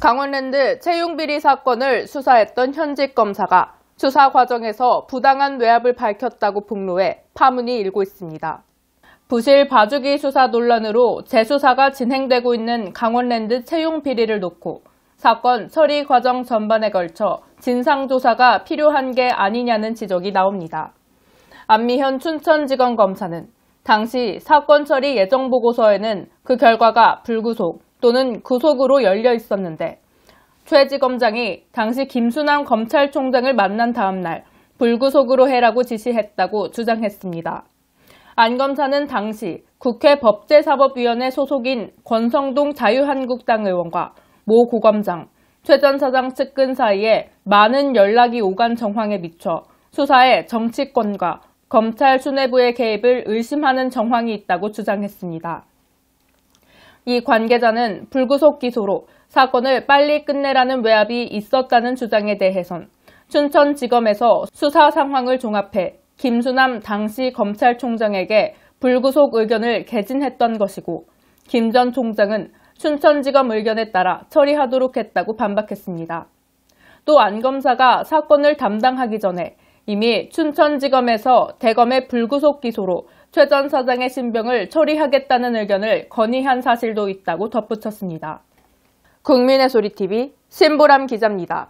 강원랜드 채용비리 사건을 수사했던 현직 검사가 수사 과정에서 부당한 외압을 밝혔다고 폭로해 파문이 일고 있습니다. 부실 봐주기 수사 논란으로 재수사가 진행되고 있는 강원랜드 채용 비리를 놓고 사건 처리 과정 전반에 걸쳐 진상조사가 필요한 게 아니냐는 지적이 나옵니다. 안미현 춘천지검 검사는 당시 사건 처리 예정 보고서에는 그 결과가 불구속, 또는 구속으로 열려 있었는데 최지검장이 당시 김수남 검찰총장을 만난 다음 날 불구속으로 해라고 지시했다고 주장했습니다. 안 검사는 당시 국회 법제사법위원회 소속인 권성동 자유한국당 의원과 모 고검장, 최 전 사장 측근 사이에 많은 연락이 오간 정황에 미쳐 수사에 정치권과 검찰 수뇌부의 개입을 의심하는 정황이 있다고 주장했습니다. 이 관계자는 불구속 기소로 사건을 빨리 끝내라는 외압이 있었다는 주장에 대해선 춘천지검에서 수사 상황을 종합해 김수남 당시 검찰총장에게 불구속 의견을 개진했던 것이고 김 전 총장은 춘천지검 의견에 따라 처리하도록 했다고 반박했습니다. 또 안 검사가 사건을 담당하기 전에 이미 춘천지검에서 대검의 불구속 기소로 최 전 사장의 신병을 처리하겠다는 의견을 건의한 사실도 있다고 덧붙였습니다. 국민의 소리 TV 신보람 기자입니다.